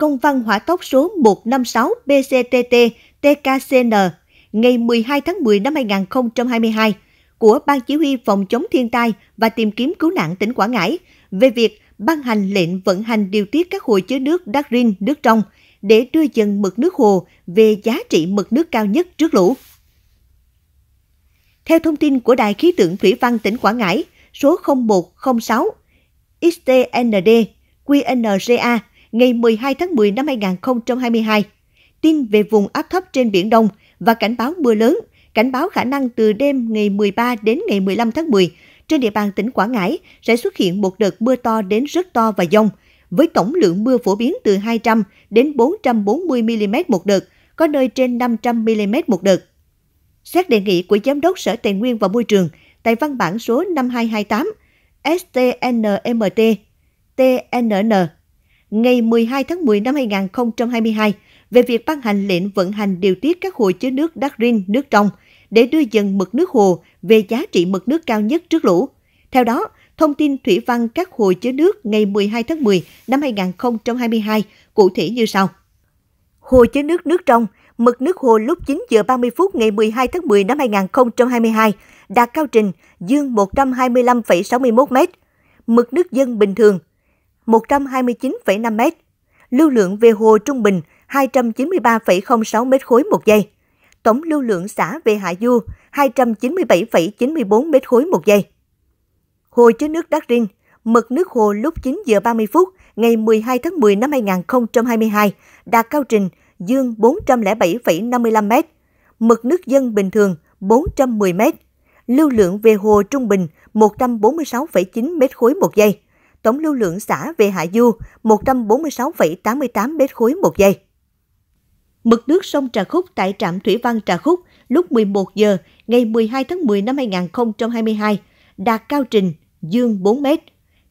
công văn hỏa tốc số 156 BCTT TKCN ngày 12 tháng 10 năm 2022 của Ban Chỉ huy Phòng chống thiên tai và tìm kiếm cứu nạn tỉnh Quảng Ngãi về việc ban hành lệnh vận hành điều tiết các hồ chứa nước đắc rin nước trong để đưa dần mực nước hồ về giá trị mực nước cao nhất trước lũ. Theo thông tin của Đài khí tượng Thủy văn tỉnh Quảng Ngãi, số 0106 XTND QNGA ngày 12 tháng 10 năm 2022, tin về vùng áp thấp trên Biển Đông và cảnh báo mưa lớn, cảnh báo khả năng từ đêm ngày 13 đến ngày 15 tháng 10 trên địa bàn tỉnh Quảng Ngãi sẽ xuất hiện một đợt mưa to đến rất to và dông, với tổng lượng mưa phổ biến từ 200 đến 440 mm một đợt, có nơi trên 500 mm một đợt. Xét đề nghị của Giám đốc Sở Tài nguyên và Môi trường tại văn bản số 5228 STNMT TNN ngày 12 tháng 10 năm 2022 về việc ban hành lệnh vận hành điều tiết các hồ chứa nước đắc rin nước trong để đưa dần mực nước hồ về giá trị mực nước cao nhất trước lũ. Theo đó, thông tin thủy văn các hồ chứa nước ngày 12 tháng 10 năm 2022 cụ thể như sau. Hồ chứa nước nước trong, mực nước hồ lúc 9 giờ 30 phút ngày 12 tháng 10 năm 2022 đạt cao trình dương 125,61 m. Mực nước dân bình thường 129,5 m. Lưu lượng về hồ trung bình 293,06 m khối một giây. Tổng lưu lượng xả về hạ du 297,94 m khối một giây. Hồ chứa nước Đắc Rinh, mực nước hồ lúc 9 giờ 30 phút ngày 12 tháng 10 năm 2022 đạt cao trình dương 407,55 m, mực nước dân bình thường 410 m, lưu lượng về hồ trung bình 146,9 m khối một giây tổng lưu lượng xả về Hạ Du 146,88 mét khối một giây. Mực nước sông Trà Khúc tại trạm Thủy Văn Trà Khúc lúc 11 giờ ngày 12 tháng 10 năm 2022 đạt cao trình dương 4 mét,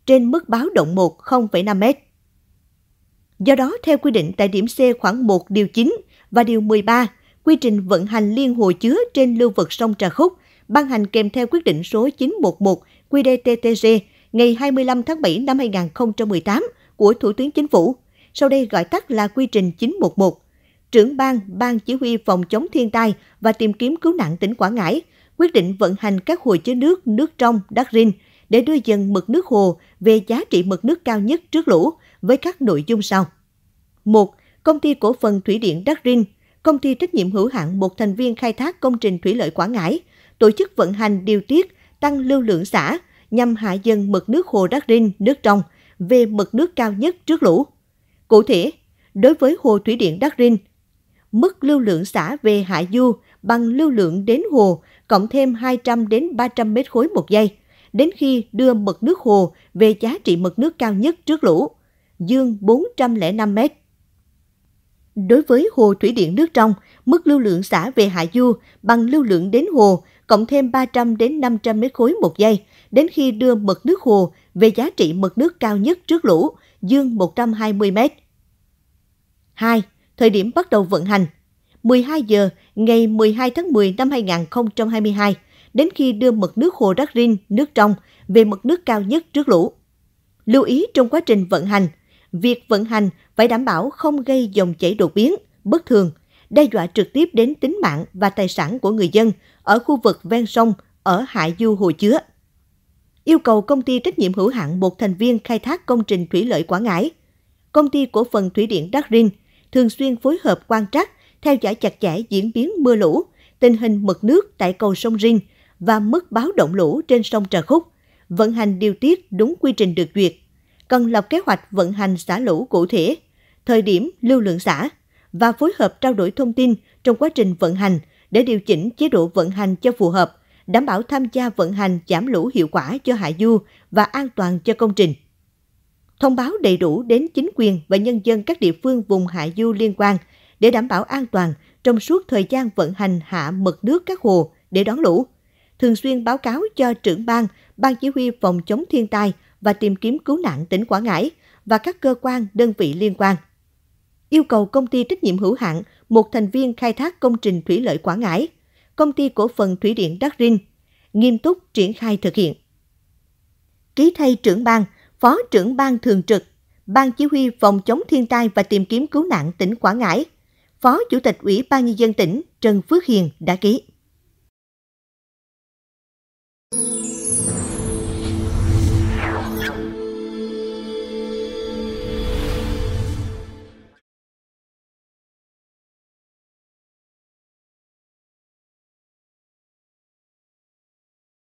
trên mức báo động 1 0,5 mét. Do đó, theo quy định tại điểm C khoảng 1 điều 9 và điều 13, quy trình vận hành liên hồ chứa trên lưu vực sông Trà Khúc ban hành kèm theo quyết định số 911 QDTTG ngày 25 tháng 7 năm 2018 của Thủ tướng Chính phủ, sau đây gọi tắt là quy trình 911. Trưởng ban Ban Chỉ huy Phòng chống thiên tai và tìm kiếm cứu nạn tỉnh Quảng Ngãi quyết định vận hành các hồ chứa nước nước trong đắc rin để đưa dần mực nước hồ về giá trị mực nước cao nhất trước lũ với các nội dung sau. 1. Công ty cổ phần thủy điện Đắc Rin, công ty trách nhiệm hữu hạn một thành viên khai thác công trình thủy lợi Quảng Ngãi, tổ chức vận hành điều tiết, tăng lưu lượng xả, nhằm hạ dần mực nước hồ Đắc Rinh, nước trong, về mực nước cao nhất trước lũ. Cụ thể, đối với hồ thủy điện Đắc Rinh, mức lưu lượng xả về hạ du bằng lưu lượng đến hồ cộng thêm 200 đến 300 mét khối một giây, đến khi đưa mực nước hồ về giá trị mực nước cao nhất trước lũ, dương 405 mét. Đối với hồ thủy điện nước trong, mức lưu lượng xả về hạ du bằng lưu lượng đến hồ cộng thêm 300 đến 500 mét khối một giây, đến khi đưa mực nước hồ về giá trị mực nước cao nhất trước lũ, dương 120 mét. 2. Thời điểm bắt đầu vận hành 12 giờ ngày 12 tháng 10 năm 2022 đến khi đưa mực nước hồ Đắc Rin, nước trong, về mực nước cao nhất trước lũ. Lưu ý trong quá trình vận hành, việc vận hành phải đảm bảo không gây dòng chảy đột biến, bất thường, đe dọa trực tiếp đến tính mạng và tài sản của người dân ở khu vực ven sông ở hạ du hồ chứa. Yêu cầu công ty trách nhiệm hữu hạn một thành viên khai thác công trình thủy lợi Quảng Ngãi, công ty cổ phần thủy điện Đắc Rin thường xuyên phối hợp quan trắc, theo dõi chặt chẽ diễn biến mưa lũ, tình hình mực nước tại cầu sông Rin và mức báo động lũ trên sông Trà Khúc, vận hành điều tiết đúng quy trình được duyệt, cần lập kế hoạch vận hành xả lũ cụ thể, thời điểm lưu lượng xả, và phối hợp trao đổi thông tin trong quá trình vận hành để điều chỉnh chế độ vận hành cho phù hợp, đảm bảo tham gia vận hành giảm lũ hiệu quả cho hạ du và an toàn cho công trình. Thông báo đầy đủ đến chính quyền và nhân dân các địa phương vùng hạ du liên quan để đảm bảo an toàn trong suốt thời gian vận hành hạ mực nước các hồ để đón lũ. Thường xuyên báo cáo cho trưởng ban, ban chỉ huy phòng chống thiên tai và tìm kiếm cứu nạn tỉnh Quảng Ngãi và các cơ quan, đơn vị liên quan – yêu cầu công ty trách nhiệm hữu hạn một thành viên khai thác công trình thủy lợi Quảng Ngãi, công ty cổ phần thủy điện Đắc Rinh, nghiêm túc triển khai thực hiện. Ký thay trưởng ban, phó trưởng ban thường trực, ban chỉ huy phòng chống thiên tai và tìm kiếm cứu nạn tỉnh Quảng Ngãi, phó chủ tịch Ủy ban nhân dân tỉnh Trần Phước Hiền đã ký.